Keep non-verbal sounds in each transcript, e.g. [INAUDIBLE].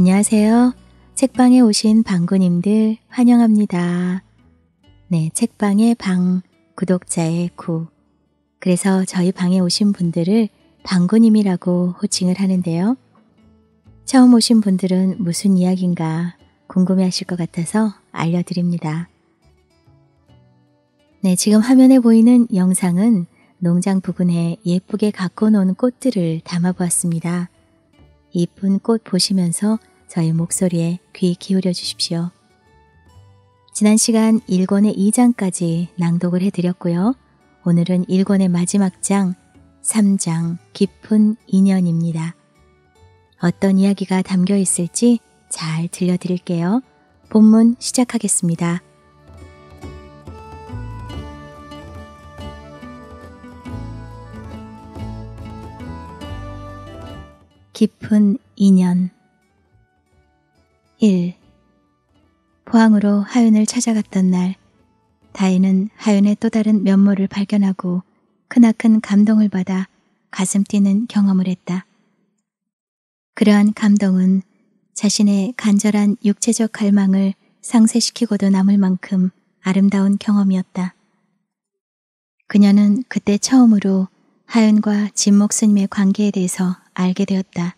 안녕하세요. 책방에 오신 방구님들 환영합니다. 네, 책방의 방, 구독자의 구. 그래서 저희 방에 오신 분들을 방구님이라고 호칭을 하는데요. 처음 오신 분들은 무슨 이야기인가 궁금해 하실 것 같아서 알려드립니다. 네, 지금 화면에 보이는 영상은 농장 부근에 예쁘게 갖고 놓은 꽃들을 담아 보았습니다. 이쁜 꽃 보시면서 저의 목소리에 귀 기울여 주십시오. 지난 시간 1권의 2장까지 낭독을 해드렸고요. 오늘은 1권의 마지막 장, 3장, 깊은 인연입니다. 어떤 이야기가 담겨 있을지 잘 들려드릴게요. 본문 시작하겠습니다. 깊은 인연 1. 포항으로 하윤을 찾아갔던 날 다혜는 하윤의 또 다른 면모를 발견하고 크나큰 감동을 받아 가슴 뛰는 경험을 했다. 그러한 감동은 자신의 간절한 육체적 갈망을 상쇄시키고도 남을 만큼 아름다운 경험이었다. 그녀는 그때 처음으로 하윤과 진목스님의 관계에 대해서 알게 되었다.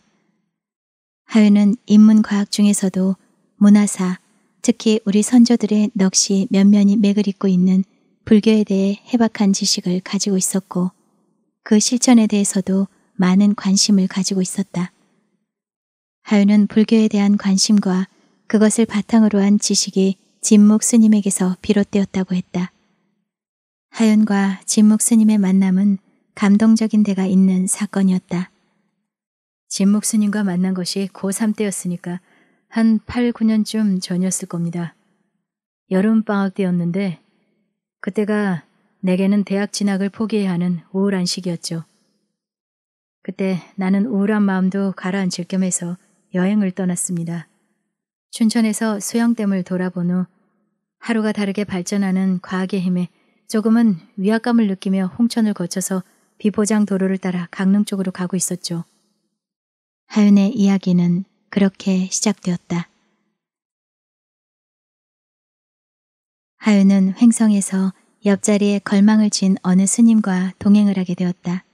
하윤은 인문과학 중에서도 문화사, 특히 우리 선조들의 넋이 면면이 맥을 잇고 있는 불교에 대해 해박한 지식을 가지고 있었고 그 실천에 대해서도 많은 관심을 가지고 있었다. 하윤은 불교에 대한 관심과 그것을 바탕으로 한 지식이 진묵 스님에게서 비롯되었다고 했다. 하윤과 진묵 스님의 만남은 감동적인 데가 있는 사건이었다. 진 목수님과 만난 것이 고3 때였으니까 한 8, 9년쯤 전이었을 겁니다. 여름방학 때였는데 그때가 내게는 대학 진학을 포기해야 하는 우울한 시기였죠. 그때 나는 우울한 마음도 가라앉힐 겸 해서 여행을 떠났습니다. 춘천에서 수영댐을 돌아본 후 하루가 다르게 발전하는 과학의 힘에 조금은 위압감을 느끼며 홍천을 거쳐서 비포장 도로를 따라 강릉 쪽으로 가고 있었죠. 하윤의 이야기는 그렇게 시작되었다. 하윤은 횡성에서 옆자리에 걸망을 쥔 어느 스님과 동행을 하게 되었다.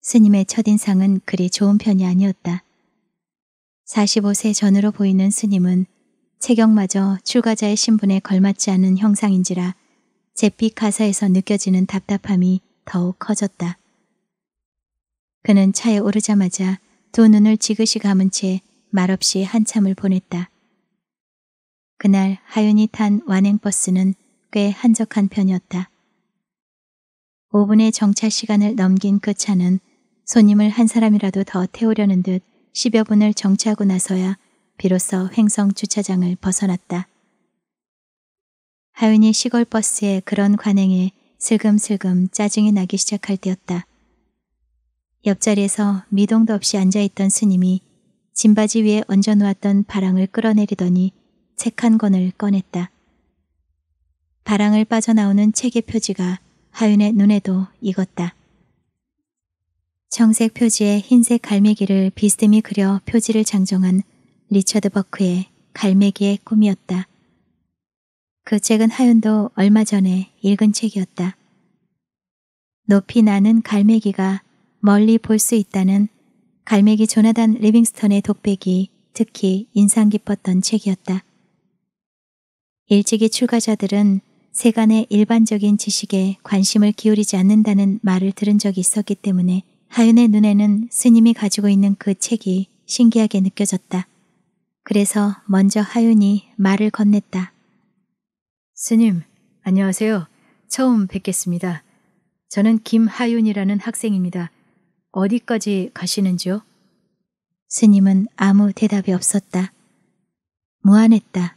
스님의 첫인상은 그리 좋은 편이 아니었다. 45세 전으로 보이는 스님은 체격마저 출가자의 신분에 걸맞지 않은 형상인지라 제빛 가사에서 느껴지는 답답함이 더욱 커졌다. 그는 차에 오르자마자 두 눈을 지그시 감은 채 말없이 한참을 보냈다. 그날 하윤이 탄 완행버스는 꽤 한적한 편이었다. 5분의 정차 시간을 넘긴 그 차는 손님을 한 사람이라도 더 태우려는 듯 10여 분을 정차하고 나서야 비로소 횡성 주차장을 벗어났다. 하윤이 시골 버스의 그런 관행에 슬금슬금 짜증이 나기 시작할 때였다. 옆자리에서 미동도 없이 앉아있던 스님이 짐바지 위에 얹어놓았던 바랑을 끌어내리더니 책 한 권을 꺼냈다. 바랑을 빠져나오는 책의 표지가 하윤의 눈에도 익었다. 정색 표지에 흰색 갈매기를 비스듬히 그려 표지를 장정한 리처드 버크의 갈매기의 꿈이었다. 그 책은 하윤도 얼마 전에 읽은 책이었다. 높이 나는 갈매기가 멀리 볼 수 있다는 갈매기 조나단 리빙스턴의 독백이 특히 인상 깊었던 책이었다. 일찍이 출가자들은 세간의 일반적인 지식에 관심을 기울이지 않는다는 말을 들은 적이 있었기 때문에 하윤의 눈에는 스님이 가지고 있는 그 책이 신기하게 느껴졌다. 그래서 먼저 하윤이 말을 건넸다. 스님, 안녕하세요. 처음 뵙겠습니다. 저는 김하윤이라는 학생입니다. 어디까지 가시는지요? 스님은 아무 대답이 없었다. 무안했다.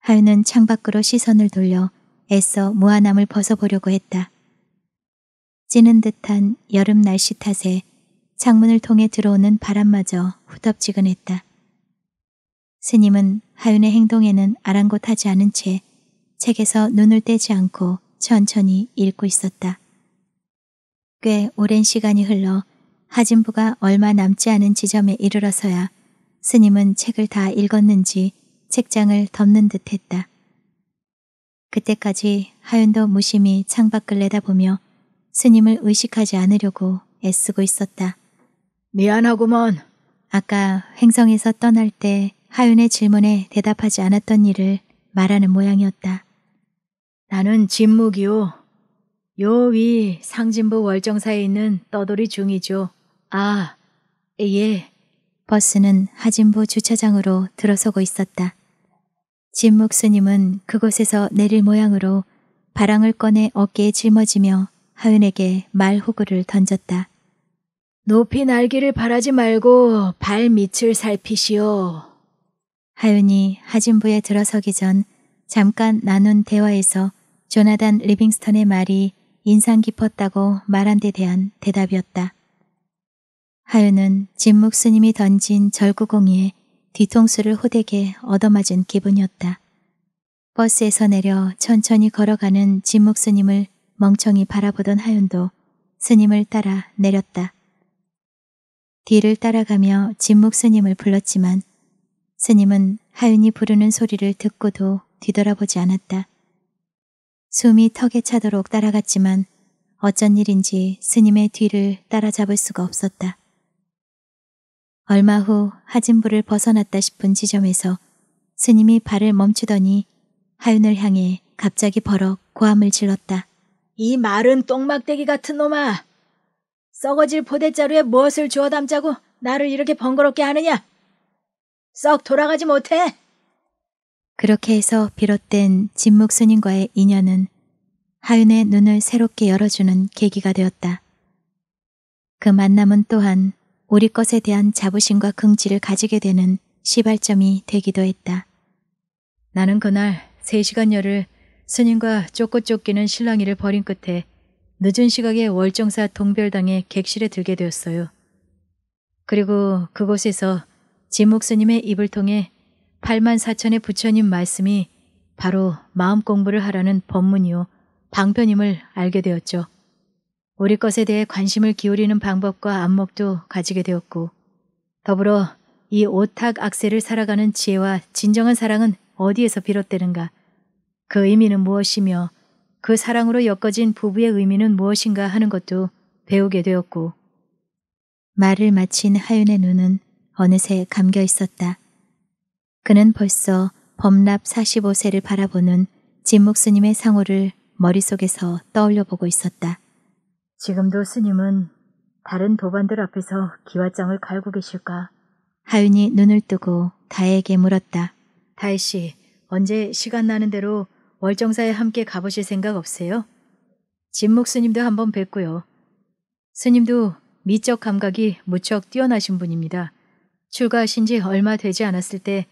하윤은 창밖으로 시선을 돌려 애써 무안함을 벗어보려고 했다. 찌는 듯한 여름 날씨 탓에 창문을 통해 들어오는 바람마저 후덥지근했다. 스님은 하윤의 행동에는 아랑곳하지 않은 채 책에서 눈을 떼지 않고 천천히 읽고 있었다. 꽤 오랜 시간이 흘러 하진부가 얼마 남지 않은 지점에 이르러서야 스님은 책을 다 읽었는지 책장을 덮는 듯했다. 그때까지 하윤도 무심히 창밖을 내다보며 스님을 의식하지 않으려고 애쓰고 있었다. 미안하구먼. 아까 행성에서 떠날 때 하윤의 질문에 대답하지 않았던 일을 말하는 모양이었다. 나는 진묵이요. 요위 상진부 월정사에 있는 떠돌이 중이죠. 아, 예. 버스는 하진부 주차장으로 들어서고 있었다. 진묵 스님은 그곳에서 내릴 모양으로 바랑을 꺼내 어깨에 짊어지며 하윤에게 말호구를 던졌다. 높이 날기를 바라지 말고 발 밑을 살피시오. 하윤이 하진부에 들어서기 전 잠깐 나눈 대화에서 조나단 리빙스턴의 말이 인상 깊었다고 말한 데 대한 대답이었다. 하윤은 진묵 스님이 던진 절구공이에 뒤통수를 호되게 얻어맞은 기분이었다. 버스에서 내려 천천히 걸어가는 진묵 스님을 멍청이 바라보던 하윤도 스님을 따라 내렸다. 뒤를 따라가며 진묵 스님을 불렀지만 스님은 하윤이 부르는 소리를 듣고도 뒤돌아보지 않았다. 숨이 턱에 차도록 따라갔지만 어쩐 일인지 스님의 뒤를 따라잡을 수가 없었다. 얼마 후 하진부를 벗어났다 싶은 지점에서 스님이 발을 멈추더니 하윤을 향해 갑자기 버럭 고함을 질렀다. 이 마른 똥막대기 같은 놈아! 썩어질 포대자루에 무엇을 주워 담자고 나를 이렇게 번거롭게 하느냐! 썩 돌아가지 못해! 그렇게 해서 비롯된 진묵 스님과의 인연은 하윤의 눈을 새롭게 열어주는 계기가 되었다. 그 만남은 또한 우리 것에 대한 자부심과 긍지를 가지게 되는 시발점이 되기도 했다. 나는 그날 3시간여를 스님과 쫓고 쫓기는 신랑이를 버린 끝에 늦은 시각에 월정사 동별당의 객실에 들게 되었어요. 그리고 그곳에서 진목 스님의 입을 통해 8만 4천의 부처님 말씀이 바로 마음 공부를 하라는 법문이요 방편임을 알게 되었죠. 우리 것에 대해 관심을 기울이는 방법과 안목도 가지게 되었고 더불어 이 오탁 악세를 살아가는 지혜와 진정한 사랑은 어디에서 비롯되는가 그 의미는 무엇이며 그 사랑으로 엮어진 부부의 의미는 무엇인가 하는 것도 배우게 되었고 말을 마친 하윤의 눈은 어느새 감겨 있었다. 그는 벌써 범랍 45세를 바라보는 진 목스님의 상호를 머릿속에서 떠올려 보고 있었다. 지금도 스님은 다른 도반들 앞에서 기와장을 갈고 계실까? 하윤이 눈을 뜨고 다혜에게 물었다. 다혜 씨, 언제 시간 나는 대로 월정사에 함께 가보실 생각 없으세요 진목 스님도 한번 뵙고요. 스님도 미적 감각이 무척 뛰어나신 분입니다. 출가하신 지 얼마 되지 않았을 때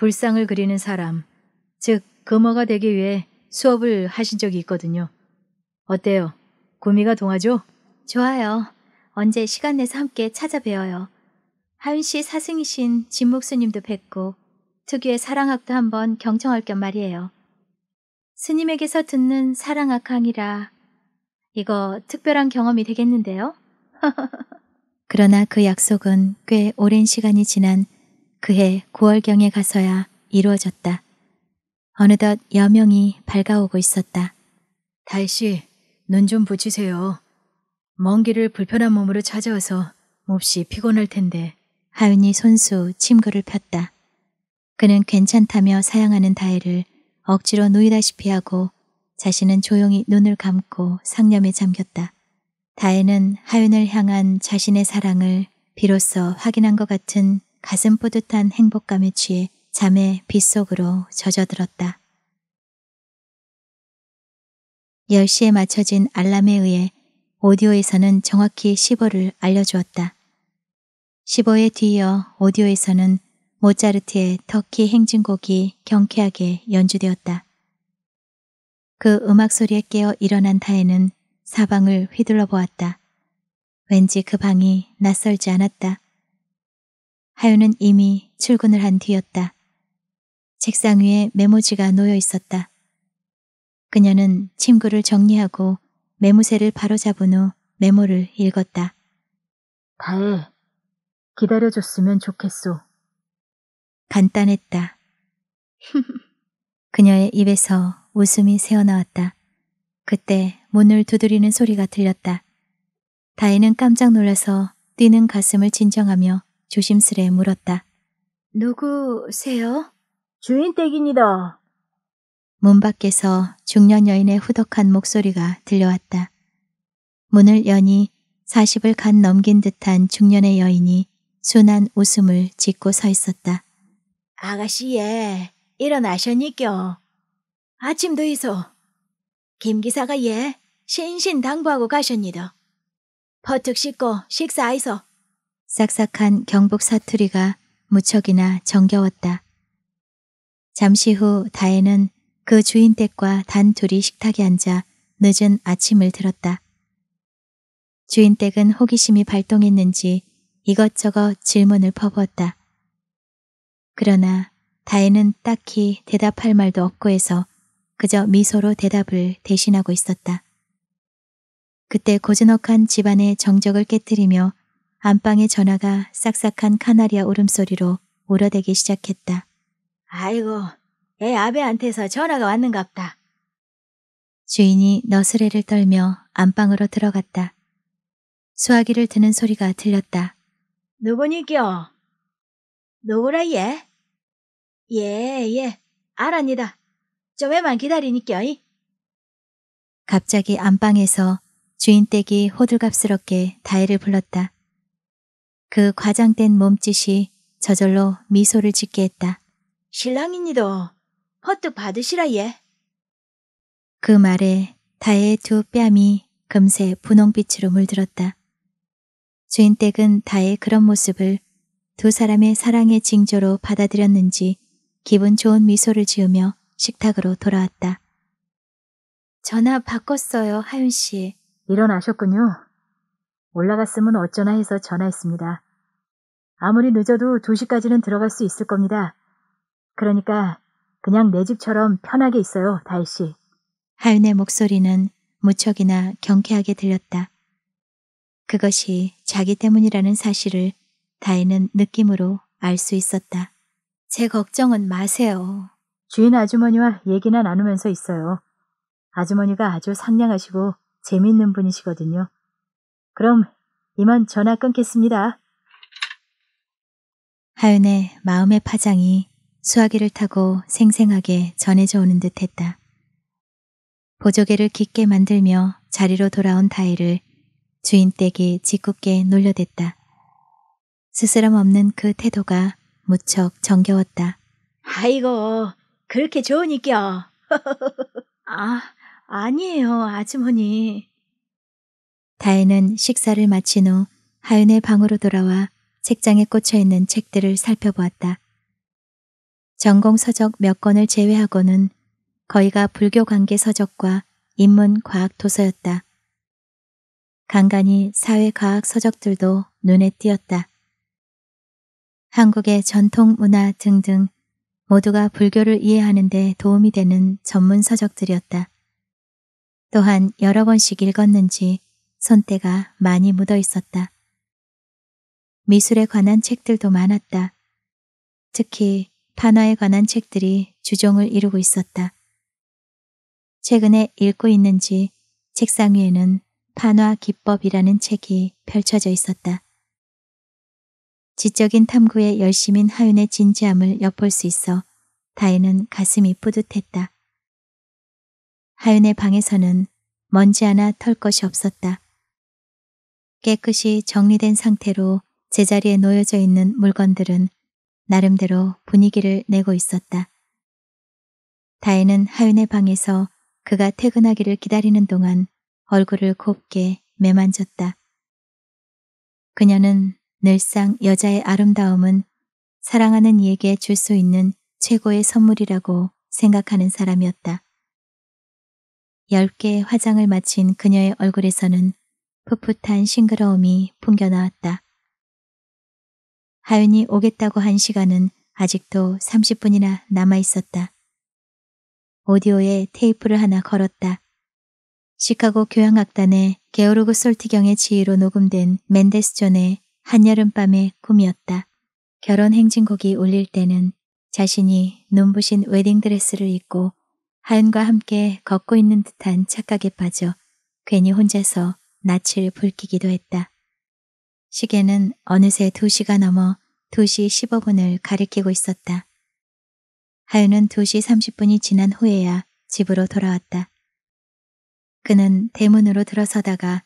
불상을 그리는 사람, 즉 금어가 되기 위해 수업을 하신 적이 있거든요. 어때요? 구미가 동하죠? 좋아요. 언제 시간 내서 함께 찾아뵈어요. 하윤 씨 사승이신 진 목수님도 뵙고 특유의 사랑학도 한번 경청할 겸 말이에요. 스님에게서 듣는 사랑학 항이라 이거 특별한 경험이 되겠는데요? [LAUGHS] 그러나 그 약속은 꽤 오랜 시간이 지난 그해 9월경에 가서야 이루어졌다. 어느덧 여명이 밝아오고 있었다. 달씨, 눈 좀 붙이세요. 먼 길을 불편한 몸으로 찾아와서 몹시 피곤할 텐데. 하윤이 손수 침구를 폈다. 그는 괜찮다며 사양하는 다혜를 억지로 누이다시피 하고 자신은 조용히 눈을 감고 상념에 잠겼다. 다혜는 하윤을 향한 자신의 사랑을 비로소 확인한 것 같은 가슴 뿌듯한 행복감에 취해 잠의 빗속으로 젖어들었다. 10시에 맞춰진 알람에 의해 오디오에서는 정확히 15를 알려주었다. 15에 뒤이어 오디오에서는 모차르트의 터키 행진곡이 경쾌하게 연주되었다. 그 음악 소리에 깨어 일어난 타에는 사방을 휘둘러 보았다. 왠지 그 방이 낯설지 않았다. 하윤은 이미 출근을 한 뒤였다. 책상 위에 메모지가 놓여 있었다. 그녀는 침구를 정리하고 메모새를 바로잡은 후 메모를 읽었다. 다해 기다려줬으면 좋겠소. 간단했다. [LAUGHS] 그녀의 입에서 웃음이 새어나왔다. 그때 문을 두드리는 소리가 들렸다. 다혜는 깜짝 놀라서 뛰는 가슴을 진정하며 조심스레 물었다. 누구세요? 주인 댁입니다. 문 밖에서 중년 여인의 후덕한 목소리가 들려왔다. 문을 여니 40을 간 넘긴 듯한 중년의 여인이 순한 웃음을 짓고 서 있었다. 아가씨 예, 일어나셨니껴. 아침도 있어. 김 기사가 예, 신신당부하고 가셨니다. 퍼뜩 씻고 식사해서 싹싹한 경북 사투리가 무척이나 정겨웠다. 잠시 후 다혜는 그 주인 댁과 단둘이 식탁에 앉아 늦은 아침을 들었다. 주인 댁은 호기심이 발동했는지 이것저것 질문을 퍼부었다. 그러나 다혜는 딱히 대답할 말도 없고 해서 그저 미소로 대답을 대신하고 있었다. 그때 고즈넉한 집안의 정적을 깨뜨리며 안방의 전화가 싹싹한 카나리아 울음소리로 울어대기 시작했다. 아이고, 애 아베한테서 전화가 왔는갑다. 주인이 너스레를 떨며 안방으로 들어갔다. 수화기를 드는 소리가 들렸다. 누구니껴 누구라 얘? 예? 예, 예, 알았니다좀 애만 기다리니껴. 갑자기 안방에서 주인 댁이 호들갑스럽게 다혜를 불렀다. 그 과장된 몸짓이 저절로 미소를 짓게 했다. 신랑이니도 헛득 받으시라 예. 그 말에 다의 두 뺨이 금세 분홍빛으로 물들었다. 주인 댁은 다의 그런 모습을 두 사람의 사랑의 징조로 받아들였는지 기분 좋은 미소를 지으며 식탁으로 돌아왔다. 전화 바꿨어요, 하윤 씨. 일어나셨군요. 올라갔으면 어쩌나 해서 전화했습니다. 아무리 늦어도 2시까지는 들어갈 수 있을 겁니다. 그러니까 그냥 내 집처럼 편하게 있어요, 다혜씨. 하윤의 목소리는 무척이나 경쾌하게 들렸다. 그것이 자기 때문이라는 사실을 다혜는 느낌으로 알 수 있었다. 제 걱정은 마세요. 주인 아주머니와 얘기나 나누면서 있어요. 아주머니가 아주 상냥하시고 재밌는 분이시거든요. 그럼 이만 전화 끊겠습니다. 하윤의 마음의 파장이 수화기를 타고 생생하게 전해져 오는 듯 했다. 보조개를 깊게 만들며 자리로 돌아온 다혜를 주인 댁이 짓궂게 놀려댔다. 스스럼 없는 그 태도가 무척 정겨웠다. 아이고, 그렇게 좋으니까. [LAUGHS] 아, 아니에요, 아주머니. 다혜는 식사를 마친 후 하윤의 방으로 돌아와 책장에 꽂혀 있는 책들을 살펴보았다. 전공 서적 몇 권을 제외하고는 거의가 불교 관계 서적과 인문 과학 도서였다. 간간히 사회 과학 서적들도 눈에 띄었다. 한국의 전통 문화 등등 모두가 불교를 이해하는데 도움이 되는 전문 서적들이었다. 또한 여러 번씩 읽었는지 손때가 많이 묻어 있었다. 미술에 관한 책들도 많았다. 특히 판화에 관한 책들이 주종을 이루고 있었다. 최근에 읽고 있는지 책상 위에는 판화 기법이라는 책이 펼쳐져 있었다. 지적인 탐구에 열심인 하윤의 진지함을 엿볼 수 있어 다혜는 가슴이 뿌듯했다. 하윤의 방에서는 먼지 하나 털 것이 없었다. 깨끗이 정리된 상태로 제자리에 놓여져 있는 물건들은 나름대로 분위기를 내고 있었다. 다혜는 하윤의 방에서 그가 퇴근하기를 기다리는 동안 얼굴을 곱게 매만졌다. 그녀는 늘상 여자의 아름다움은 사랑하는 이에게 줄 수 있는 최고의 선물이라고 생각하는 사람이었다. 열 개의 화장을 마친 그녀의 얼굴에서는 풋풋한 싱그러움이 풍겨나왔다. 하윤이 오겠다고 한 시간은 아직도 30분이나 남아 있었다. 오디오에 테이프를 하나 걸었다. 시카고 교향악단의 게오르그 솔티경의 지휘로 녹음된 맨데스 존의 한여름밤의 꿈이었다. 결혼 행진곡이 울릴 때는 자신이 눈부신 웨딩드레스를 입고 하윤과 함께 걷고 있는 듯한 착각에 빠져 괜히 혼자서 낯을 붉히기도 했다. 시계는 어느새 2시가 넘어 2시 15분을 가리키고 있었다. 하윤은 2시 30분이 지난 후에야 집으로 돌아왔다. 그는 대문으로 들어서다가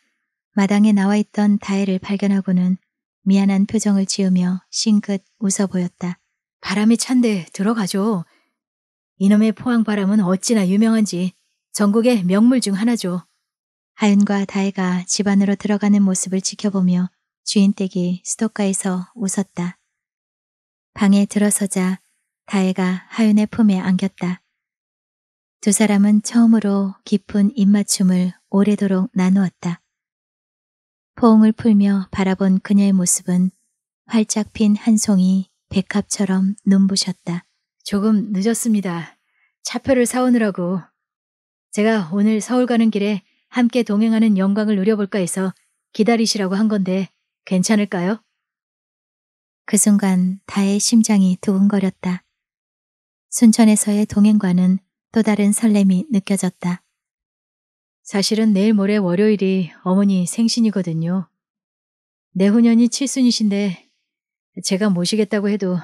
마당에 나와 있던 다혜를 발견하고는 미안한 표정을 지으며 싱긋 웃어 보였다. 바람이 찬데 들어가죠. 이놈의 포항바람은 어찌나 유명한지 전국의 명물 중 하나죠. 하윤과 다혜가 집 안으로 들어가는 모습을 지켜보며 주인댁이 수도가에서 웃었다. 방에 들어서자 다혜가 하윤의 품에 안겼다. 두 사람은 처음으로 깊은 입맞춤을 오래도록 나누었다. 포옹을 풀며 바라본 그녀의 모습은 활짝 핀 한 송이 백합처럼 눈부셨다. 조금 늦었습니다. 차표를 사오느라고. 제가 오늘 서울 가는 길에 함께 동행하는 영광을 누려볼까 해서 기다리시라고 한 건데 괜찮을까요? 그 순간 다의 심장이 두근거렸다. 순천에서의 동행과는 또 다른 설렘이 느껴졌다. 사실은 내일 모레 월요일이 어머니 생신이거든요. 내후년이 칠순이신데 제가 모시겠다고 해도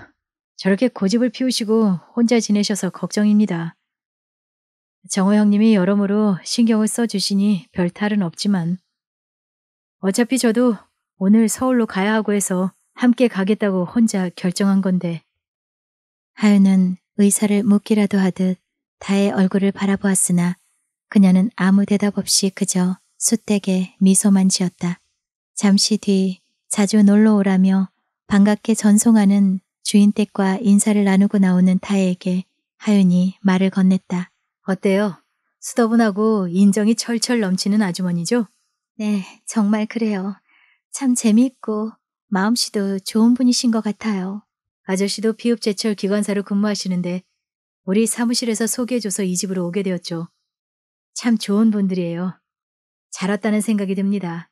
저렇게 고집을 피우시고 혼자 지내셔서 걱정입니다. 정호 형님이 여러모로 신경을 써주시니 별 탈은 없지만 어차피 저도 오늘 서울로 가야 하고 해서 함께 가겠다고 혼자 결정한 건데 하윤은 의사를 묻기라도 하듯 다의 얼굴을 바라보았으나 그녀는 아무 대답 없이 그저 숫대게 미소만 지었다. 잠시 뒤 자주 놀러 오라며 반갑게 전송하는 주인 댁과 인사를 나누고 나오는 타에게 하윤이 말을 건넸다. 어때요? 수더분하고 인정이 철철 넘치는 아주머니죠? 네, 정말 그래요. 참 재미있고 마음씨도 좋은 분이신 것 같아요. 아저씨도 피읍제철 기관사로 근무하시는데 우리 사무실에서 소개해줘서 이 집으로 오게 되었죠. 참 좋은 분들이에요. 잘 왔다는 생각이 듭니다.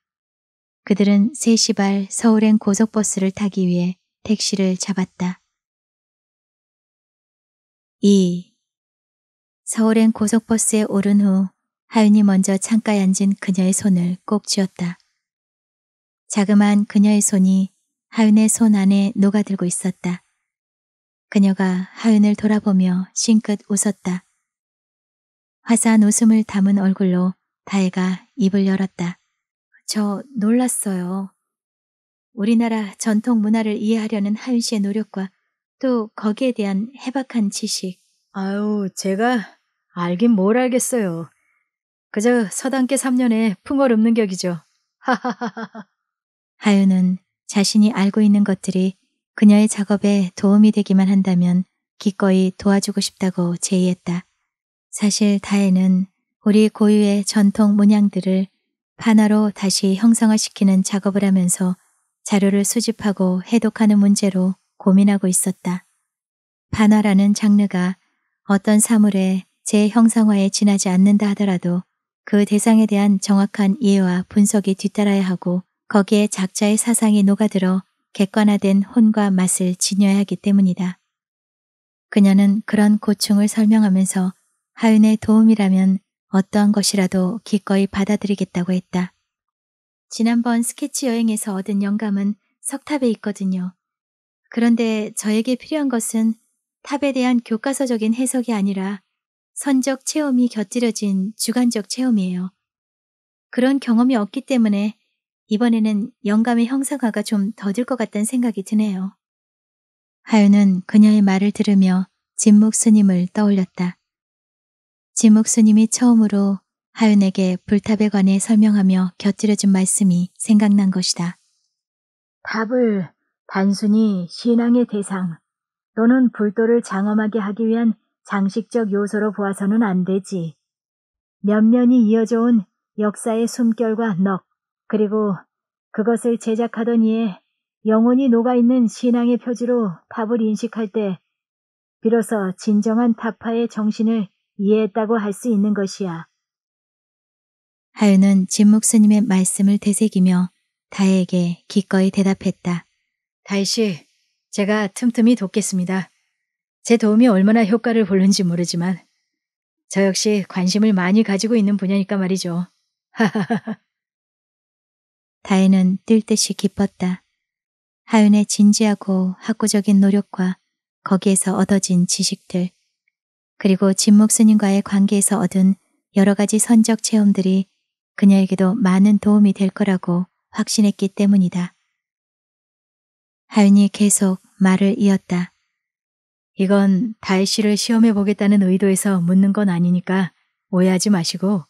그들은 3시 발 서울행 고속버스를 타기 위해 택시를 잡았다. 2. 서울행 고속버스에 오른 후 하윤이 먼저 창가에 앉은 그녀의 손을 꼭 쥐었다. 자그마한 그녀의 손이 하윤의 손 안에 녹아들고 있었다. 그녀가 하윤을 돌아보며 싱긋 웃었다. 화사한 웃음을 담은 얼굴로 다혜가 입을 열었다. 저 놀랐어요. 우리나라 전통 문화를 이해하려는 하윤 씨의 노력과 또 거기에 대한 해박한 지식. 아유, 제가 알긴 뭘 알겠어요. 그저 서당께 3년에 풍월 없는 격이죠. 하하하하. 하윤은 자신이 알고 있는 것들이 그녀의 작업에 도움이 되기만 한다면 기꺼이 도와주고 싶다고 제의했다. 사실 다혜는 우리 고유의 전통 문양들을 판화로 다시 형상화시키는 작업을 하면서 자료를 수집하고 해독하는 문제로 고민하고 있었다. 판화라는 장르가 어떤 사물에 제 형상화에 지나지 않는다 하더라도 그 대상에 대한 정확한 이해와 분석이 뒤따라야 하고 거기에 작자의 사상이 녹아들어 객관화된 혼과 맛을 지녀야 하기 때문이다. 그녀는 그런 고충을 설명하면서 하윤의 도움이라면 어떠한 것이라도 기꺼이 받아들이겠다고 했다. 지난번 스케치 여행에서 얻은 영감은 석탑에 있거든요. 그런데 저에게 필요한 것은 탑에 대한 교과서적인 해석이 아니라 선적 체험이 곁들여진 주관적 체험이에요. 그런 경험이 없기 때문에 이번에는 영감의 형상화가 좀 더딜 것 같다는 생각이 드네요. 하윤은 그녀의 말을 들으며 진묵 스님을 떠올렸다. 진묵 스님이 처음으로 하윤에게 불탑에 관해 설명하며 곁들여준 말씀이 생각난 것이다. 탑을 단순히 신앙의 대상 또는 불도를 장엄하게 하기 위한 장식적 요소로 보아서는 안 되지. 몇 년이 이어져 온 역사의 숨결과 넋, 그리고 그것을 제작하던 이에 영혼이 녹아있는 신앙의 표지로 탑을 인식할 때 비로소 진정한 타파의 정신을 이해했다고 할 수 있는 것이야. 하윤은 진 목스님의 말씀을 되새기며 다혜에게 기꺼이 대답했다. 다혜씨, 제가 틈틈이 돕겠습니다. 제 도움이 얼마나 효과를 보는지 모르지만 저 역시 관심을 많이 가지고 있는 분야니까 말이죠. 다혜는 뜰 듯이 기뻤다. 하윤의 진지하고 학구적인 노력과 거기에서 얻어진 지식들, 그리고 진목 스님과의 관계에서 얻은 여러 가지 선적 체험들이 그녀에게도 많은 도움이 될 거라고 확신했기 때문이다. 하윤이 계속 말을 이었다. 이건 다혜 씨를 시험해 보겠다는 의도에서 묻는 건 아니니까 오해하지 마시고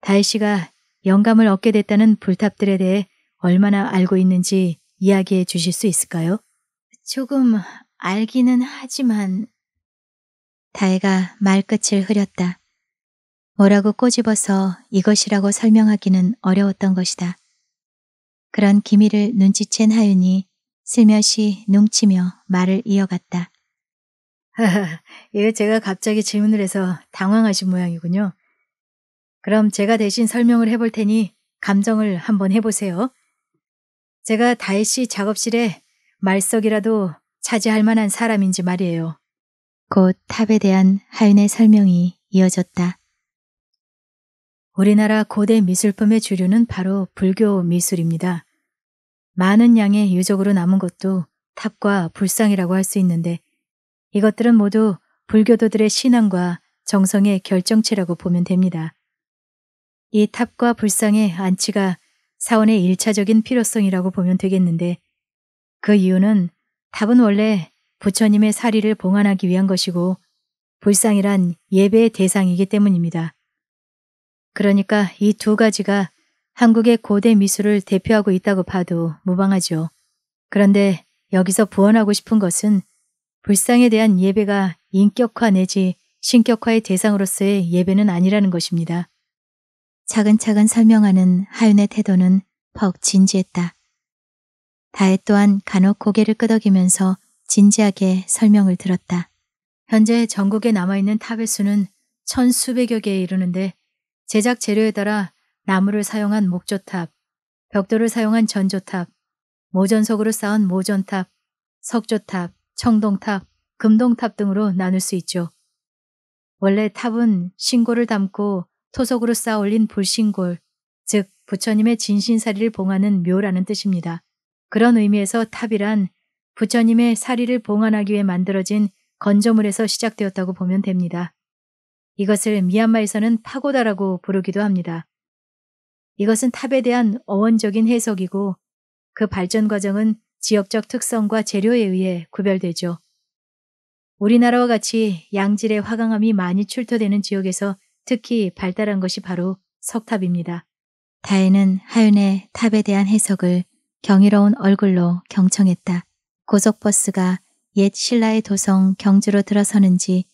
다혜 씨가 영감을 얻게 됐다는 불탑들에 대해 얼마나 알고 있는지 이야기해 주실 수 있을까요? 조금 알기는 하지만 다혜가 말끝을 흐렸다. 뭐라고 꼬집어서 이것이라고 설명하기는 어려웠던 것이다. 그런 기미를 눈치챈 하윤이 슬며시 농치며 말을 이어갔다. 이거 [LAUGHS] 예, 제가 갑자기 질문을 해서 당황하신 모양이군요. 그럼 제가 대신 설명을 해볼 테니 감정을 한번 해보세요. 제가 다혜 씨 작업실에 말석이라도 차지할 만한 사람인지 말이에요. 곧 탑에 대한 하윤의 설명이 이어졌다. 우리나라 고대 미술품의 주류는 바로 불교 미술입니다. 많은 양의 유적으로 남은 것도 탑과 불상이라고 할 수 있는데 이것들은 모두 불교도들의 신앙과 정성의 결정체라고 보면 됩니다. 이 탑과 불상의 안치가 사원의 일차적인 필요성이라고 보면 되겠는데 그 이유는 탑은 원래 부처님의 사리를 봉안하기 위한 것이고 불상이란 예배의 대상이기 때문입니다. 그러니까 이 두 가지가 한국의 고대 미술을 대표하고 있다고 봐도 무방하죠. 그런데 여기서 부언하고 싶은 것은 불상에 대한 예배가 인격화 내지 신격화의 대상으로서의 예배는 아니라는 것입니다. 차근차근 설명하는 하윤의 태도는 퍽 진지했다. 다혜 또한 간혹 고개를 끄덕이면서 진지하게 설명을 들었다. 현재 전국에 남아있는 탑의 수는 천수백여 개에 이르는데 제작 재료에 따라 나무를 사용한 목조탑, 벽돌을 사용한 전조탑, 모전석으로 쌓은 모전탑, 석조탑, 청동탑, 금동탑 등으로 나눌 수 있죠. 원래 탑은 신골을 담고 토속으로 쌓아 올린 불신골, 즉 부처님의 진신사리를 봉하는 묘라는 뜻입니다. 그런 의미에서 탑이란 부처님의 사리를 봉안하기 위해 만들어진 건조물에서 시작되었다고 보면 됩니다. 이것을 미얀마에서는 파고다라고 부르기도 합니다. 이것은 탑에 대한 어원적인 해석이고 그 발전 과정은 지역적 특성과 재료에 의해 구별되죠. 우리나라와 같이 양질의 화강암이 많이 출토되는 지역에서 특히 발달한 것이 바로 석탑입니다. 다혜는 하윤의 탑에 대한 해석을 경이로운 얼굴로 경청했다. 고속버스가 옛 신라의 도성 경주로 들어서는지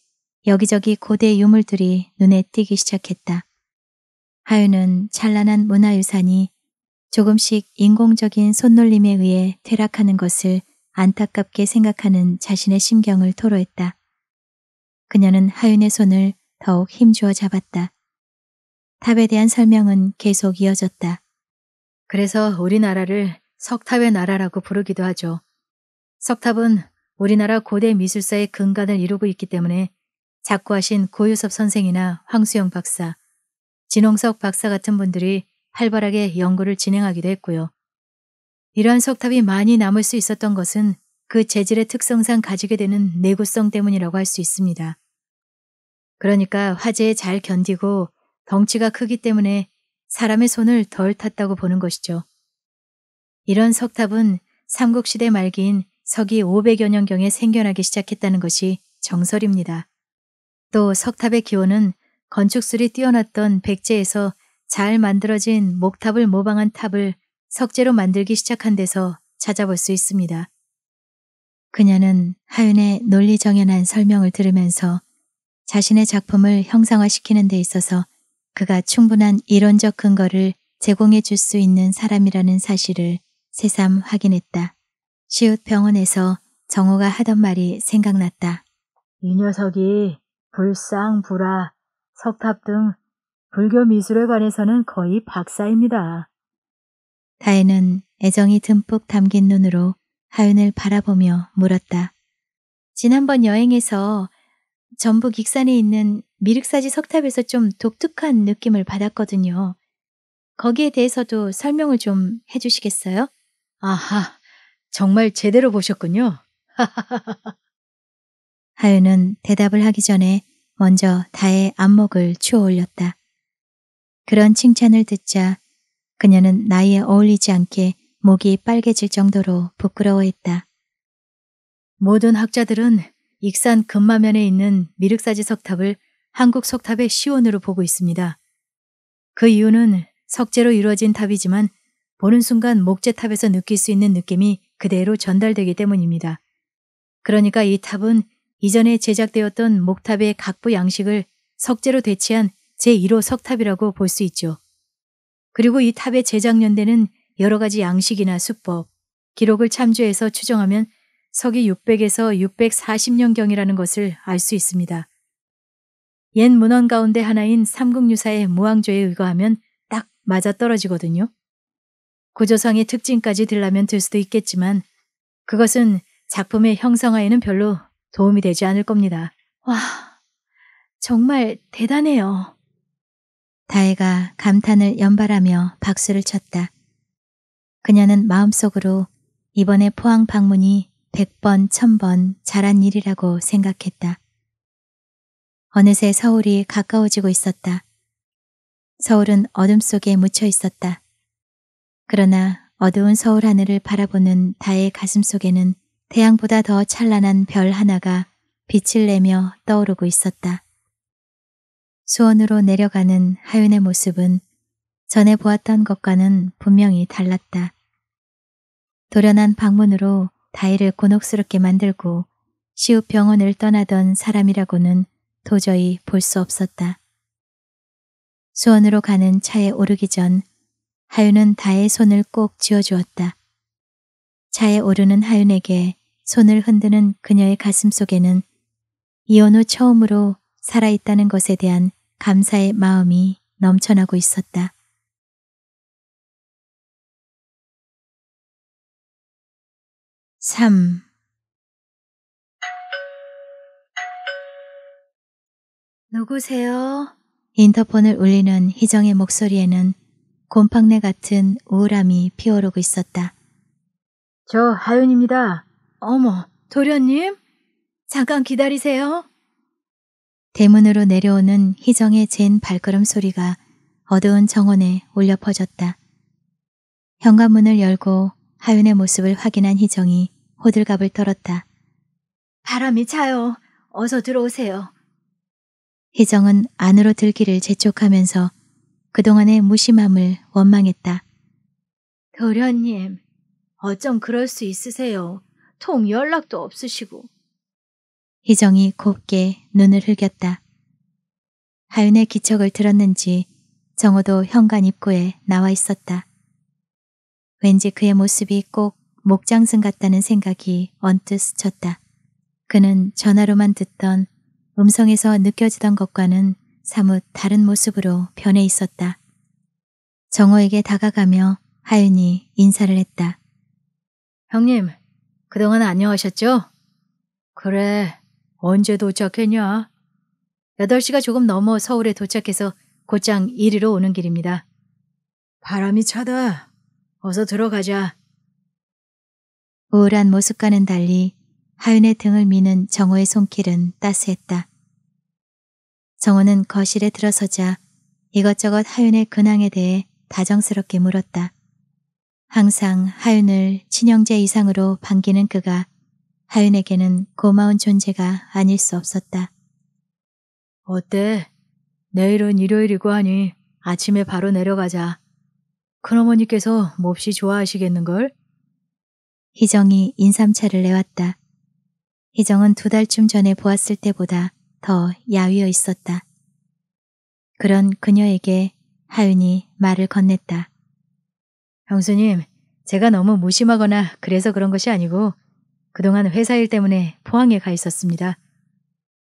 여기저기 고대 유물들이 눈에 띄기 시작했다. 하윤은 찬란한 문화유산이 조금씩 인공적인 손놀림에 의해 퇴락하는 것을 안타깝게 생각하는 자신의 심경을 토로했다. 그녀는 하윤의 손을 더욱 힘주어 잡았다. 탑에 대한 설명은 계속 이어졌다. 그래서 우리나라를 석탑의 나라라고 부르기도 하죠. 석탑은 우리나라 고대 미술사의 근간을 이루고 있기 때문에 작고하신 고유섭 선생이나 황수영 박사, 진홍석 박사 같은 분들이 활발하게 연구를 진행하기도 했고요. 이러한 석탑이 많이 남을 수 있었던 것은 그 재질의 특성상 가지게 되는 내구성 때문이라고 할 수 있습니다. 그러니까 화재에 잘 견디고 덩치가 크기 때문에 사람의 손을 덜 탔다고 보는 것이죠. 이런 석탑은 삼국시대 말기인 서기 500여 년경에 생겨나기 시작했다는 것이 정설입니다. 또 석탑의 기원은 건축술이 뛰어났던 백제에서 잘 만들어진 목탑을 모방한 탑을 석재로 만들기 시작한 데서 찾아볼 수 있습니다. 그녀는 하윤의 논리정연한 설명을 들으면서 자신의 작품을 형상화시키는 데 있어서 그가 충분한 이론적 근거를 제공해 줄 수 있는 사람이라는 사실을 새삼 확인했다. 시옷 병원에서 정호가 하던 말이 생각났다. 이 녀석이 불상, 불화, 석탑 등 불교 미술에 관해서는 거의 박사입니다. 다혜는 애정이 듬뿍 담긴 눈으로 하윤을 바라보며 물었다. 지난번 여행에서 전북 익산에 있는 미륵사지 석탑에서 좀 독특한 느낌을 받았거든요. 거기에 대해서도 설명을 좀 해주시겠어요? 아하, 정말 제대로 보셨군요. [LAUGHS] 하윤은 대답을 하기 전에 먼저 다의 안목을 추어 올렸다. 그런 칭찬을 듣자 그녀는 나이에 어울리지 않게 목이 빨개질 정도로 부끄러워했다. 모든 학자들은 익산 금마면에 있는 미륵사지 석탑을 한국 석탑의 시원으로 보고 있습니다. 그 이유는 석재로 이루어진 탑이지만 보는 순간 목재탑에서 느낄 수 있는 느낌이 그대로 전달되기 때문입니다. 그러니까 이 탑은 이전에 제작되었던 목탑의 각부 양식을 석재로 대체한 제1호 석탑이라고 볼 수 있죠. 그리고 이탑의재작년대는 여러 가지 양식이나 수법, 기록을 참조해서 추정하면 서기 600에서 640년경이라는 것을 알 수 있습니다. 옛 문헌 가운데 하나인 삼국유사의 무왕조에 의거하면 딱 맞아떨어지거든요. 구조상의 특징까지 들라면 들 수도 있겠지만 그것은 작품의 형성화에는 별로 도움이 되지 않을 겁니다. 와, 정말 대단해요. 다혜가 감탄을 연발하며 박수를 쳤다. 그녀는 마음속으로 이번에 포항 방문이 100번, 1000번 잘한 일이라고 생각했다. 어느새 서울이 가까워지고 있었다. 서울은 어둠 속에 묻혀 있었다. 그러나 어두운 서울 하늘을 바라보는 다의 가슴 속에는 태양보다 더 찬란한 별 하나가 빛을 내며 떠오르고 있었다. 수원으로 내려가는 하윤의 모습은 전에 보았던 것과는 분명히 달랐다. 도련한 방문으로 다이를 곤혹스럽게 만들고 시우 병원을 떠나던 사람이라고는 도저히 볼 수 없었다. 수원으로 가는 차에 오르기 전 하윤은 다의 손을 꼭 쥐어주었다. 차에 오르는 하윤에게 손을 흔드는 그녀의 가슴 속에는 이혼 후 처음으로 살아있다는 것에 대한 감사의 마음이 넘쳐나고 있었다. 3. 누구세요? 인터폰을 울리는 희정의 목소리에는 곰팡내 같은 우울함이 피어오르고 있었다. 저 하윤입니다. 어머, 도련님? 잠깐 기다리세요. 대문으로 내려오는 희정의 젠 발걸음 소리가 어두운 정원에 울려 퍼졌다. 현관문을 열고 하윤의 모습을 확인한 희정이 호들갑을 떨었다. 바람이 차요. 어서 들어오세요. 희정은 안으로 들기를 재촉하면서 그동안의 무심함을 원망했다. 도련님, 어쩜 그럴 수 있으세요. 통 연락도 없으시고. 희정이 곱게 눈을 흘겼다. 하윤의 기척을 들었는지 정호도 현관 입구에 나와 있었다. 왠지 그의 모습이 꼭 목장승 같다는 생각이 언뜻 스쳤다. 그는 전화로만 듣던 음성에서 느껴지던 것과는 사뭇 다른 모습으로 변해 있었다. 정호에게 다가가며 하윤이 인사를 했다. 형님, 그동안 안녕하셨죠? 그래, 언제 도착했냐? 8시가 조금 넘어 서울에 도착해서 곧장 이리로 오는 길입니다. 바람이 차다. 어서 들어가자. 우울한 모습과는 달리 하윤의 등을 미는 정호의 손길은 따스했다. 정호는 거실에 들어서자 이것저것 하윤의 근황에 대해 다정스럽게 물었다. 항상 하윤을 친형제 이상으로 반기는 그가 하윤에게는 고마운 존재가 아닐 수 없었다. 어때? 내일은 일요일이고 하니 아침에 바로 내려가자. 큰어머니께서 몹시 좋아하시겠는걸? 희정이 인삼차를 내왔다. 희정은 두 달쯤 전에 보았을 때보다 더 야위어 있었다. 그런 그녀에게 하윤이 말을 건넸다. 형수님, 제가 너무 무심하거나 그래서 그런 것이 아니고 그동안 회사 일 때문에 포항에 가 있었습니다.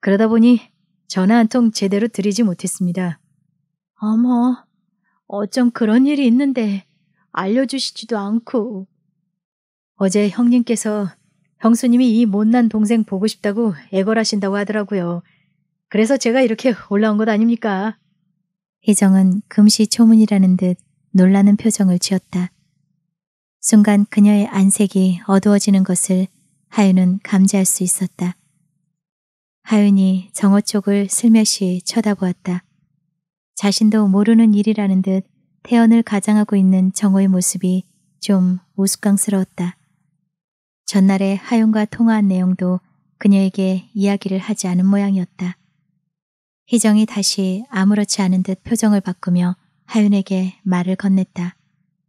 그러다 보니 전화 한 통 제대로 드리지 못했습니다. 어머, 어쩜 그런 일이 있는데 알려주시지도 않고. 어제 형님께서 형수님이 이 못난 동생 보고 싶다고 애걸하신다고 하더라고요. 그래서 제가 이렇게 올라온 것 아닙니까? 희정은 금시초문이라는 듯 놀라는 표정을 지었다. 순간 그녀의 안색이 어두워지는 것을 하윤은 감지할 수 있었다. 하윤이 정호 쪽을 슬며시 쳐다보았다. 자신도 모르는 일이라는 듯 태연을 가장하고 있는 정호의 모습이 좀 우스꽝스러웠다. 전날에 하윤과 통화한 내용도 그녀에게 이야기를 하지 않은 모양이었다. 희정이 다시 아무렇지 않은 듯 표정을 바꾸며 하윤에게 말을 건넸다.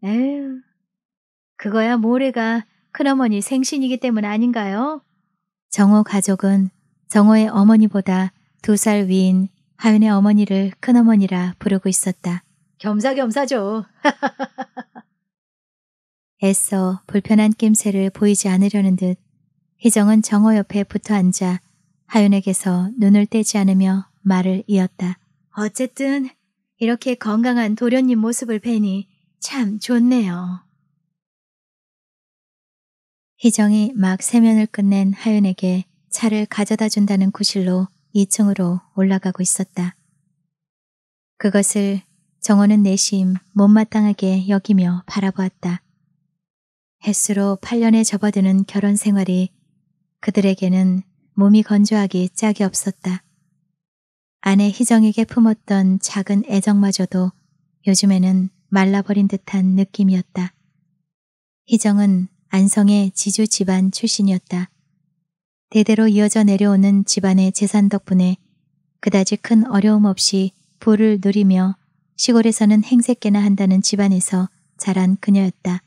에휴, 그거야 모래가 큰어머니 생신이기 때문 아닌가요? 정호 가족은 정호의 어머니보다 두 살 위인 하윤의 어머니를 큰어머니라 부르고 있었다. 겸사겸사죠. [LAUGHS] 애써 불편한 낌새를 보이지 않으려는 듯 희정은 정호 옆에 붙어 앉아 하윤에게서 눈을 떼지 않으며 말을 이었다. 어쨌든 이렇게 건강한 도련님 모습을 뵈니 참 좋네요. 희정이 막 세면을 끝낸 하윤에게 차를 가져다 준다는 구실로 2층으로 올라가고 있었다. 그것을 정호는 내심 못마땅하게 여기며 바라보았다. 햇수로 8년에 접어드는 결혼 생활이 그들에게는 몸이 건조하기 짝이 없었다. 아내 희정에게 품었던 작은 애정마저도 요즘에는 말라버린 듯한 느낌이었다. 희정은 안성의 지주 집안 출신이었다. 대대로 이어져 내려오는 집안의 재산 덕분에 그다지 큰 어려움 없이 부를 누리며 시골에서는 행색개나 한다는 집안에서 자란 그녀였다.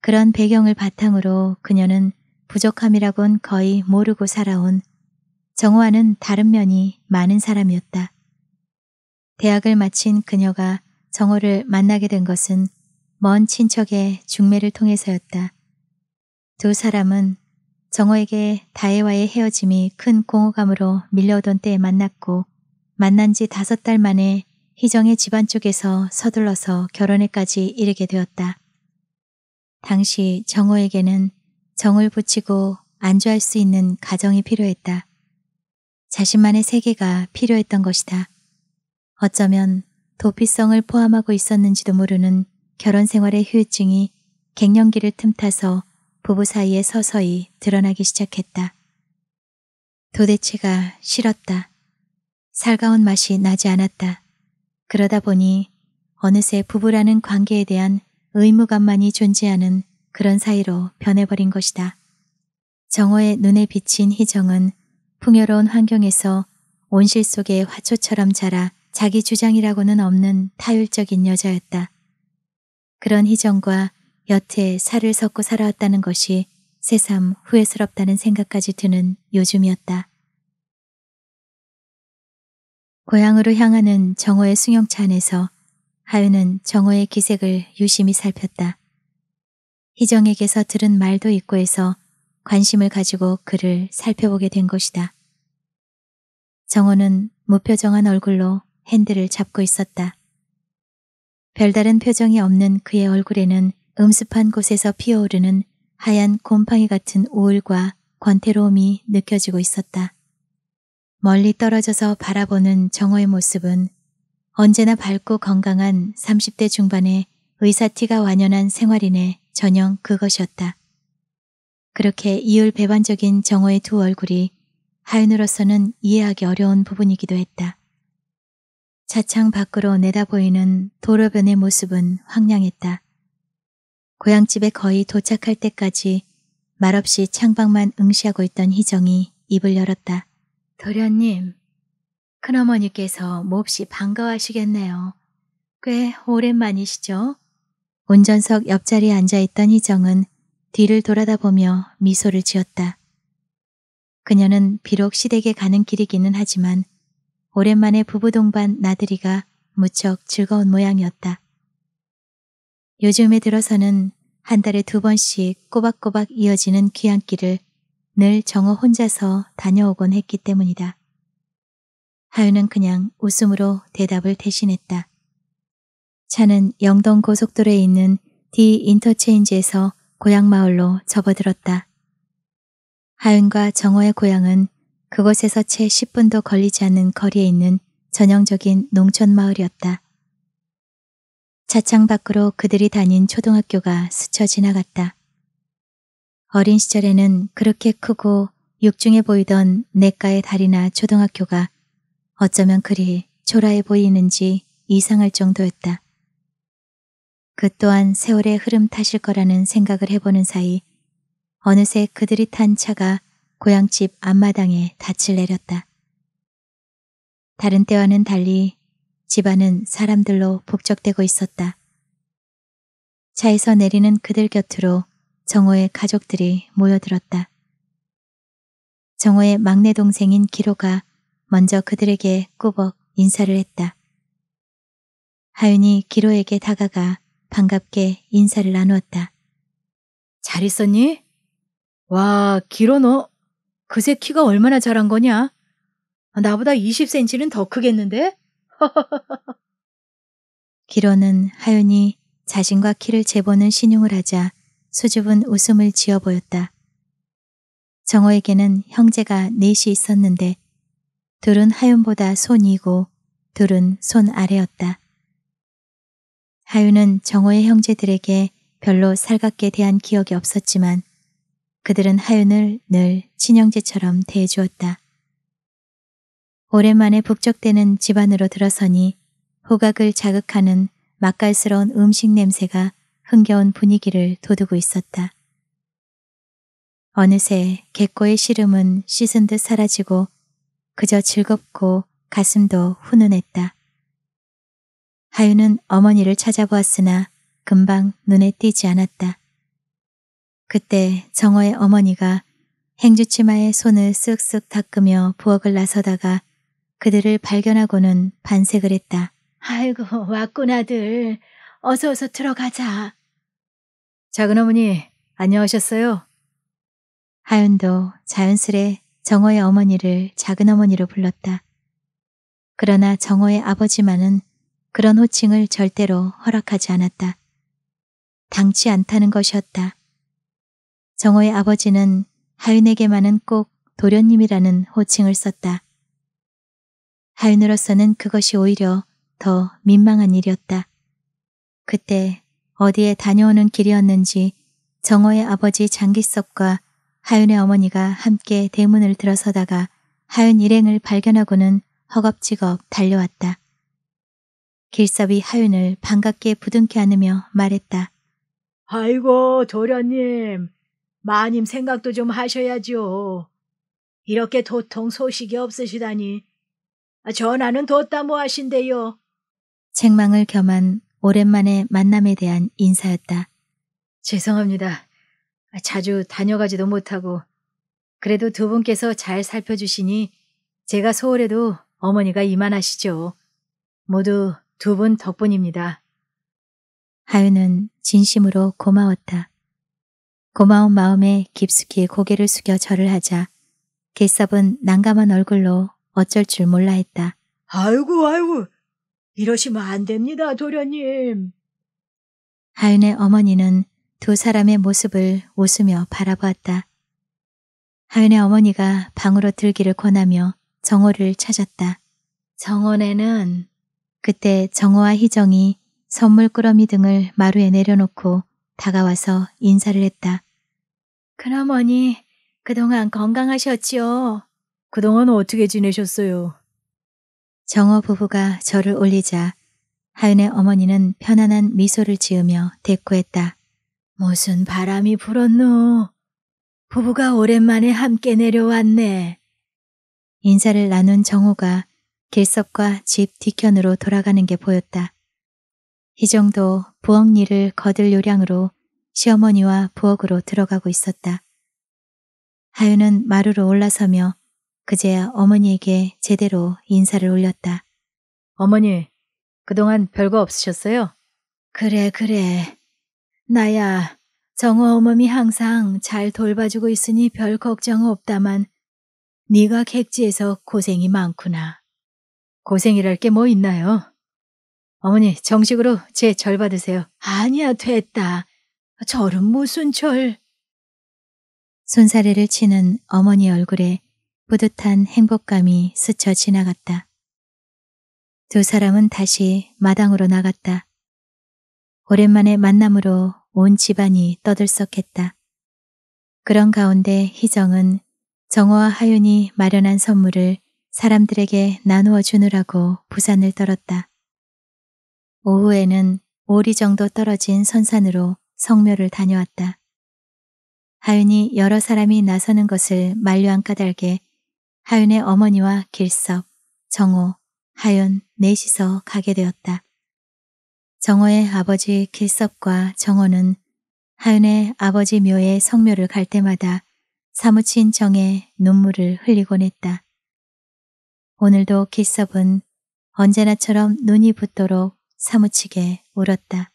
그런 배경을 바탕으로 그녀는 부족함이라곤 거의 모르고 살아온 정호와는 다른 면이 많은 사람이었다. 대학을 마친 그녀가 정호를 만나게 된 것은 먼 친척의 중매를 통해서였다. 두 사람은 정호에게 다혜와의 헤어짐이 큰 공허감으로 밀려오던 때에 만났고 만난 지 다섯 달 만에 희정의 집안 쪽에서 서둘러서 결혼에까지 이르게 되었다. 당시 정호에게는 정을 붙이고 안주할 수 있는 가정이 필요했다. 자신만의 세계가 필요했던 것이다. 어쩌면 도피성을 포함하고 있었는지도 모르는 결혼 생활의 후유증이 갱년기를 틈타서 부부 사이에 서서히 드러나기 시작했다. 도대체가 싫었다. 살가운 맛이 나지 않았다. 그러다 보니 어느새 부부라는 관계에 대한 의무감만이 존재하는 그런 사이로 변해버린 것이다. 정호의 눈에 비친 희정은 풍요로운 환경에서 온실 속의 화초처럼 자라 자기 주장이라고는 없는 타율적인 여자였다. 그런 희정과 여태 살을 섞고 살아왔다는 것이 새삼 후회스럽다는 생각까지 드는 요즘이었다. 고향으로 향하는 정호의 승용차 안에서 하윤은 정호의 기색을 유심히 살폈다. 희정에게서 들은 말도 있고 해서 관심을 가지고 그를 살펴보게 된 것이다. 정호는 무표정한 얼굴로 핸들을 잡고 있었다. 별다른 표정이 없는 그의 얼굴에는 음습한 곳에서 피어오르는 하얀 곰팡이 같은 우울과 권태로움이 느껴지고 있었다. 멀리 떨어져서 바라보는 정호의 모습은 언제나 밝고 건강한 30대 중반의 의사티가 완연한 생활인의 전형 그것이었다. 그렇게 이율배반적인 정호의 두 얼굴이 하윤으로서는 이해하기 어려운 부분이기도 했다. 차창 밖으로 내다보이는 도로변의 모습은 황량했다. 고향집에 거의 도착할 때까지 말없이 창밖만 응시하고 있던 희정이 입을 열었다. 도련님, 큰어머니께서 몹시 반가워하시겠네요. 꽤 오랜만이시죠? 운전석 옆자리에 앉아있던 희정은 뒤를 돌아다보며 미소를 지었다. 그녀는 비록 시댁에 가는 길이기는 하지만 오랜만에 부부 동반 나들이가 무척 즐거운 모양이었다. 요즘에 들어서는 한 달에 두 번씩 꼬박꼬박 이어지는 귀향길을 늘 정호 혼자서 다녀오곤 했기 때문이다. 하윤은 그냥 웃음으로 대답을 대신했다. 차는 영동 고속도로에 있는 D 인터체인지에서 고향마을로 접어들었다. 하윤과 정호의 고향은 그곳에서 채 10분도 걸리지 않는 거리에 있는 전형적인 농촌 마을이었다. 차창 밖으로 그들이 다닌 초등학교가 스쳐 지나갔다. 어린 시절에는 그렇게 크고 육중해 보이던 내과의 다리나 초등학교가 어쩌면 그리 초라해 보이는지 이상할 정도였다. 그 또한 세월의 흐름 탓일 거라는 생각을 해보는 사이 어느새 그들이 탄 차가 고향집 앞마당에 닻을 내렸다. 다른 때와는 달리 집안은 사람들로 북적대고 있었다. 차에서 내리는 그들 곁으로 정호의 가족들이 모여들었다. 정호의 막내 동생인 기로가 먼저 그들에게 꾸벅 인사를 했다. 하윤이 기로에게 다가가 반갑게 인사를 나누었다. 잘 있었니? 와, 기로 너 그새 키가 얼마나 자란 거냐? 나보다 20cm는 더 크겠는데? 기로는 [LAUGHS] 하윤이 자신과 키를 재보는 신용을 하자 수줍은 웃음을 지어 보였다. 정호에게는 형제가 넷이 있었는데 둘은 하윤보다 손이고 둘은 손 아래였다. 하윤은 정호의 형제들에게 별로 살갑게 대한 기억이 없었지만 그들은 하윤을 늘 친형제처럼 대해주었다. 오랜만에 북적대는 집안으로 들어서니 호각을 자극하는 맛깔스러운 음식 냄새가 흥겨운 분위기를 돋우고 있었다. 어느새 개꼬의 시름은 씻은 듯 사라지고 그저 즐겁고 가슴도 훈훈했다. 하윤은 어머니를 찾아보았으나 금방 눈에 띄지 않았다. 그때 정어의 어머니가 행주치마에 손을 쓱쓱 닦으며 부엌을 나서다가 그들을 발견하고는 반색을 했다. 아이고, 왔구나들. 어서 어서 들어가자. 작은 어머니, 안녕하셨어요? 하윤도 자연스레 정호의 어머니를 작은 어머니로 불렀다. 그러나 정호의 아버지만은 그런 호칭을 절대로 허락하지 않았다. 당치 않다는 것이었다. 정호의 아버지는 하윤에게만은 꼭 도련님이라는 호칭을 썼다. 하윤으로서는 그것이 오히려 더 민망한 일이었다. 그때 어디에 다녀오는 길이었는지 정호의 아버지 장기섭과 하윤의 어머니가 함께 대문을 들어서다가 하윤 일행을 발견하고는 허겁지겁 달려왔다. 길섭이 하윤을 반갑게 부둥켜 안으며 말했다. 아이고 도련님, 마님 생각도 좀 하셔야지요. 이렇게 도통 소식이 없으시다니 아, 전하는 뒀다 뭐 하신대요. 책망을 겸한 오랜만에 만남에 대한 인사였다. 죄송합니다. 아, 자주 다녀가지도 못하고 그래도 두 분께서 잘 살펴주시니 제가 소홀해도 어머니가 이만하시죠. 모두 두 분 덕분입니다. 하윤은 진심으로 고마웠다. 고마운 마음에 깊숙이 고개를 숙여 절을 하자 개섭은 난감한 얼굴로 어쩔 줄 몰라 했다. 아이고, 아이고, 이러시면 안 됩니다, 도련님. 하윤의 어머니는 두 사람의 모습을 웃으며 바라보았다. 하윤의 어머니가 방으로 들기를 권하며 정호를 찾았다. 정호네는 그때 정호와 희정이 선물 꾸러미 등을 마루에 내려놓고 다가와서 인사를 했다. 큰어머니, 그동안 건강하셨지요? 그동안 어떻게 지내셨어요? 정어 부부가 저를 올리자 하윤의 어머니는 편안한 미소를 지으며 대꾸했다. 무슨 바람이 불었노? 부부가 오랜만에 함께 내려왔네. 인사를 나눈 정호가 길석과 집 뒤편으로 돌아가는 게 보였다. 희정도 부엌 일을 거들 요량으로 시어머니와 부엌으로 들어가고 있었다. 하윤은 마루로 올라서며 그제야 어머니에게 제대로 인사를 올렸다. 어머니, 그동안 별거 없으셨어요? 그래, 그래. 나야, 정호 어머니 항상 잘 돌봐주고 있으니 별 걱정 없다만 네가 객지에서 고생이 많구나. 고생이랄 게 뭐 있나요? 어머니, 정식으로 제 절 받으세요. 아니야, 됐다. 절은 무슨 절. 손사래를 치는 어머니 얼굴에 뿌듯한 행복감이 스쳐 지나갔다. 두 사람은 다시 마당으로 나갔다. 오랜만에 만남으로 온 집안이 떠들썩했다. 그런 가운데 희정은 정호와 하윤이 마련한 선물을 사람들에게 나누어 주느라고 부산을 떨었다. 오후에는 오리 정도 떨어진 선산으로 성묘를 다녀왔다. 하윤이 여러 사람이 나서는 것을 만류한 까닭에 하윤의 어머니와 길섭, 정호, 하윤 넷이서 가게 되었다. 정호의 아버지 길섭과 정호는 하윤의 아버지 묘의 성묘를 갈 때마다 사무친 정에 눈물을 흘리곤 했다. 오늘도 길섭은 언제나처럼 눈이 붙도록 사무치게 울었다.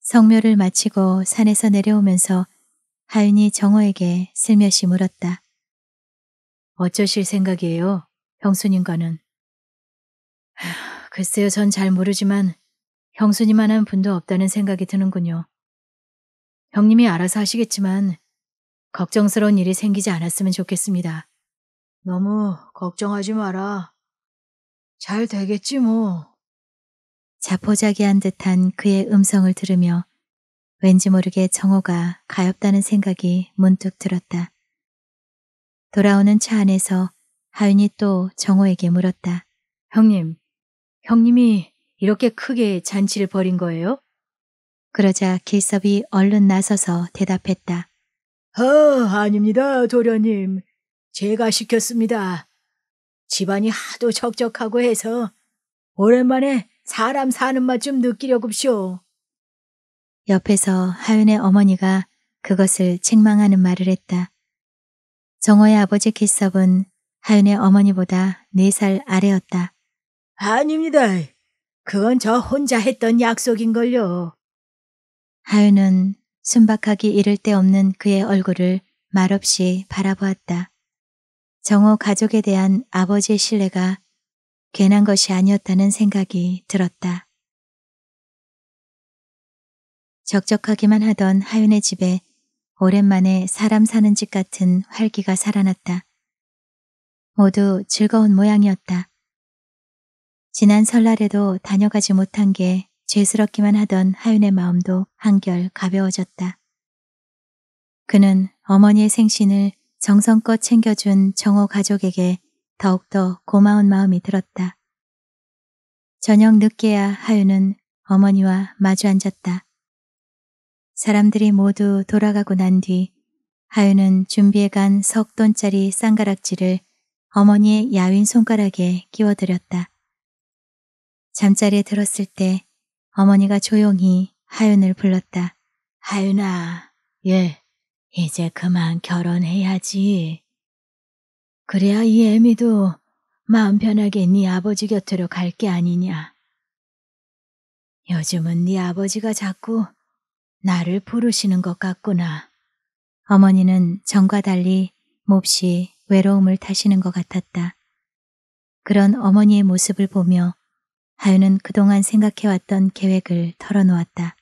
성묘를 마치고 산에서 내려오면서 하윤이 정호에게 슬며시 물었다. 어쩌실 생각이에요, 형수님과는? 글쎄요, 전 잘 모르지만 형수님만 한 분도 없다는 생각이 드는군요. 형님이 알아서 하시겠지만 걱정스러운 일이 생기지 않았으면 좋겠습니다. 너무 걱정하지 마라. 잘 되겠지 뭐. 자포자기한 듯한 그의 음성을 들으며 왠지 모르게 정호가 가엾다는 생각이 문득 들었다. 돌아오는 차 안에서 하윤이 또 정호에게 물었다. 형님, 형님이 이렇게 크게 잔치를 벌인 거예요? 그러자 길섭이 얼른 나서서 대답했다. 어, 아닙니다, 도련님. 제가 시켰습니다. 집안이 하도 적적하고 해서 오랜만에 사람 사는 맛 좀 느끼려굽쇼. 옆에서 하윤의 어머니가 그것을 책망하는 말을 했다. 정호의 아버지 길섭은 하윤의 어머니보다 4살 아래였다. 아닙니다. 그건 저 혼자 했던 약속인걸요. 하윤은 순박하기 이를 데 없는 그의 얼굴을 말없이 바라보았다. 정호 가족에 대한 아버지의 신뢰가 괜한 것이 아니었다는 생각이 들었다. 적적하기만 하던 하윤의 집에 오랜만에 사람 사는 집 같은 활기가 살아났다. 모두 즐거운 모양이었다. 지난 설날에도 다녀가지 못한 게 죄스럽기만 하던 하윤의 마음도 한결 가벼워졌다. 그는 어머니의 생신을 정성껏 챙겨준 정호 가족에게 더욱더 고마운 마음이 들었다. 저녁 늦게야 하윤은 어머니와 마주 앉았다. 사람들이 모두 돌아가고 난 뒤 하윤은 준비해간 석 돈짜리 쌍가락지를 어머니의 야윈 손가락에 끼워드렸다. 잠자리에 들었을 때 어머니가 조용히 하윤을 불렀다. 하윤아, 예, 이제 그만 결혼해야지. 그래야 이 애미도 마음 편하게 네 아버지 곁으로 갈 게 아니냐. 요즘은 네 아버지가 자꾸 나를 부르시는 것 같구나. 어머니는 전과 달리 몹시 외로움을 타시는 것 같았다. 그런 어머니의 모습을 보며 하윤은 그동안 생각해왔던 계획을 털어놓았다.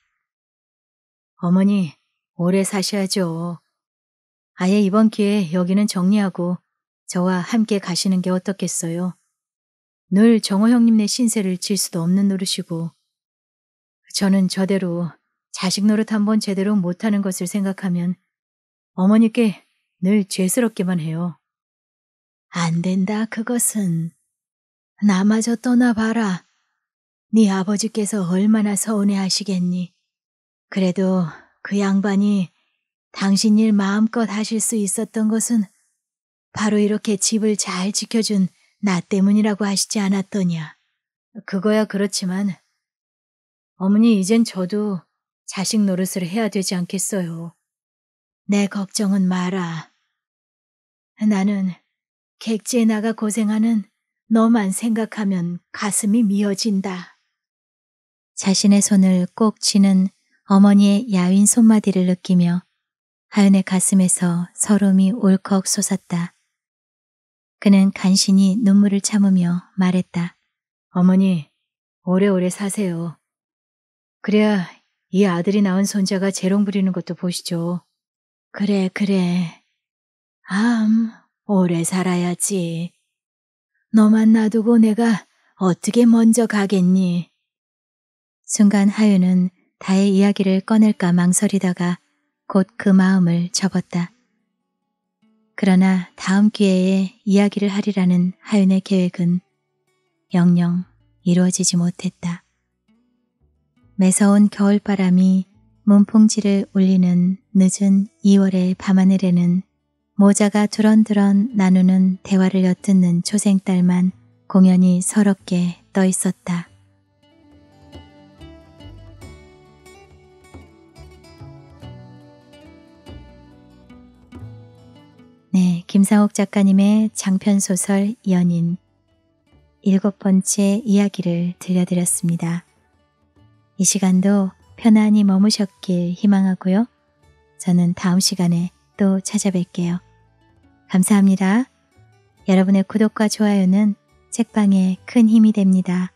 어머니, 오래 사셔야죠. 아예 이번 기회에 여기는 정리하고 저와 함께 가시는 게 어떻겠어요? 늘 정호 형님네 신세를 질 수도 없는 노릇이고 저는 저대로 자식 노릇 한 번 제대로 못하는 것을 생각하면 어머니께 늘 죄스럽기만 해요. 안 된다, 그것은. 나마저 떠나봐라. 네 아버지께서 얼마나 서운해하시겠니. 그래도 그 양반이 당신 일 마음껏 하실 수 있었던 것은 바로 이렇게 집을 잘 지켜준 나 때문이라고 하시지 않았더냐. 그거야 그렇지만 어머니 이젠 저도 자식 노릇을 해야 되지 않겠어요. 내 걱정은 마라. 나는 객지에 나가 고생하는 너만 생각하면 가슴이 미어진다. 자신의 손을 꼭 쥐는 어머니의 야윈 손마디를 느끼며 하은의 가슴에서 서름이 울컥 솟았다. 그는 간신히 눈물을 참으며 말했다. 어머니, 오래오래 사세요. 그래야 이 아들이 낳은 손자가 재롱 부리는 것도 보시죠. 그래, 그래. 암, 오래 살아야지. 너만 놔두고 내가 어떻게 먼저 가겠니? 순간 하윤은 다의 이야기를 꺼낼까 망설이다가 곧 그 마음을 접었다. 그러나 다음 기회에 이야기를 하리라는 하윤의 계획은 영영 이루어지지 못했다. 매서운 겨울바람이 몸풍지를 울리는 늦은 2월의 밤하늘에는 모자가 두런두런 나누는 대화를 엿듣는 초생딸만 공연히 서럽게 떠 있었다. 네, 김상옥 작가님의 장편 소설 연인 일곱 번째 이야기를 들려드렸습니다. 이 시간도 편안히 머무셨길 희망하고요. 저는 다음 시간에 또 찾아뵐게요. 감사합니다. 여러분의 구독과 좋아요는 책방에 큰 힘이 됩니다.